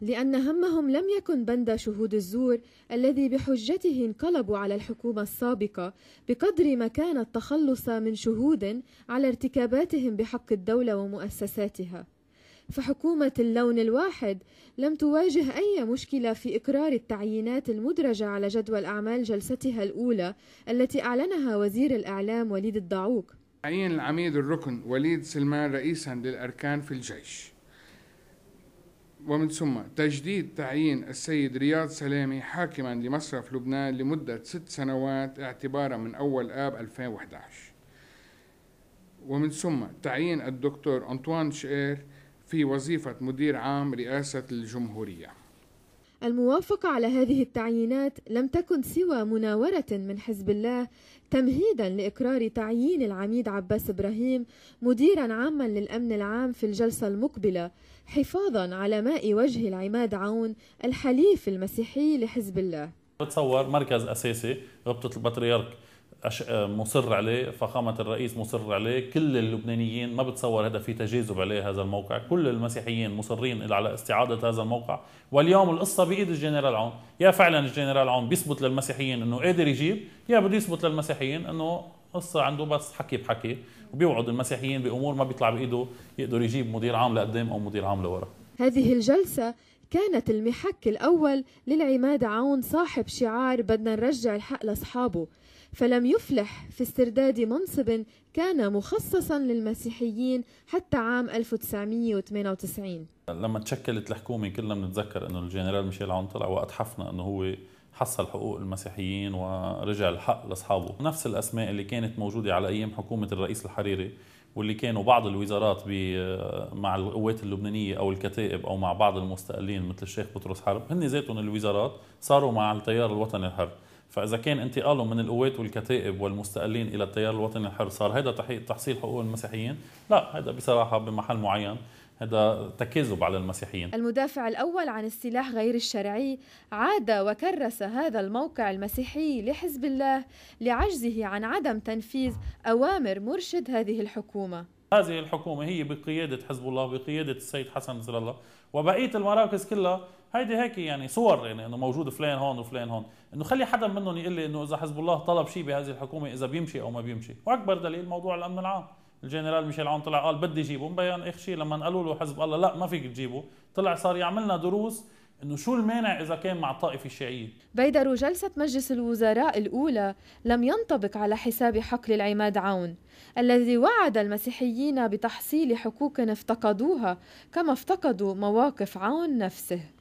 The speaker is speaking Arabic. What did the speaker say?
لأن همهم لم يكن بند شهود الزور الذي بحجته انقلبوا على الحكومة السابقة بقدر ما كان التخلص من شهود على ارتكاباتهم بحق الدولة ومؤسساتها فحكومة اللون الواحد لم تواجه أي مشكلة في إقرار التعيينات المدرجة على جدول أعمال جلستها الأولى التي أعلنها وزير الإعلام وليد الضعوق تعيين العميد الركن وليد سلمان رئيسا للأركان في الجيش ومن ثم تجديد تعيين السيد رياض سلامي حاكما لمصرف لبنان لمدة ست سنوات اعتبارا من أول آب 2011 ومن ثم تعيين الدكتور أنطوان شئير في وظيفة مدير عام رئاسة الجمهورية الموافقة على هذه التعيينات لم تكن سوى مناورة من حزب الله تمهيدا لإقرار تعيين العميد عباس إبراهيم مديرا عاما للأمن العام في الجلسة المقبلة حفاظا على ماء وجه العماد عون الحليف المسيحي لحزب الله بتصور مركز أساسي غبطة البطريرك آه، مصر عليه فخامة الرئيس مصر عليه كل اللبنانيين ما بتصور هذا في تجاذب عليه هذا الموقع كل المسيحيين مصرين على استعادة هذا الموقع واليوم القصة بإيد الجنرال عون يا فعلا الجنرال عون بيثبت للمسيحيين أنه قادر يجيب يا بده يثبت للمسيحيين أنه قصة عنده بس حكي بحكي وبيوعد المسيحيين بأمور ما بيطلع بإيده يقدر يجيب مدير عام لقدام أو مدير عام لورا هذه الجلسة كانت المحك الأول للعماد عون صاحب شعار بدنا نرجع الحق لأصحابه فلم يفلح في استرداد منصب كان مخصصا للمسيحيين حتى عام 1998 لما تشكلت الحكومة كلنا بنتذكر انه الجنرال ميشيل عون طلع وقت حفنا انه هو حصل حقوق المسيحيين ورجع الحق لاصحابه نفس الاسماء اللي كانت موجوده على ايام حكومه الرئيس الحريري واللي كانوا بعض الوزارات مع القوات اللبنانيه او الكتائب او مع بعض المستقلين مثل الشيخ بطرس حرب هن ذاتهم الوزارات صاروا مع التيار الوطني الحر فاذا كان انتقالهم من القوات والكتائب والمستقلين الى التيار الوطني الحر صار هذا تحصيل حقوق المسيحيين لا هذا بصراحه بمحل معين هذا تكذب على المسيحيين المدافع الأول عن السلاح غير الشرعي عاد وكرس هذا الموقع المسيحي لحزب الله لعجزه عن عدم تنفيذ أوامر مرشد هذه الحكومة هذه الحكومة هي بقيادة حزب الله بقيادة السيد حسن نصر الله وبقية المراكز كلها هيدي هيك يعني صور يعني انه موجود فلان هون وفلان هون انه خلي حدا منهم يقول لي انه اذا حزب الله طلب شيء بهذه الحكومة اذا بيمشي او ما بيمشي واكبر دليل موضوع الامن العام الجنرال ميشيل عون طلع قال بدي جيبه مبين اخ إيه شيء لما قالوا له حزب الله لا ما فيك تجيبه طلع صار يعملنا دروس انه شو المانع اذا كان مع الطائفه الشيعيه بيدر جلسه مجلس الوزراء الاولى لم ينطبق على حساب حقل العماد عون الذي وعد المسيحيين بتحصيل حقوق افتقدوها كما افتقدوا مواقف عون نفسه